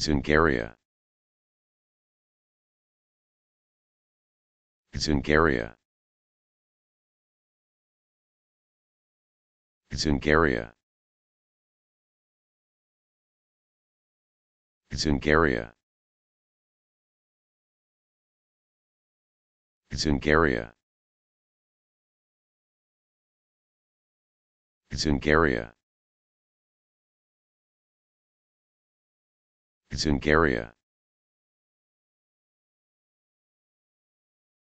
Zungaria. Zungaria. Zungaria. Zungaria. Zungaria. Zungaria. Zungaria.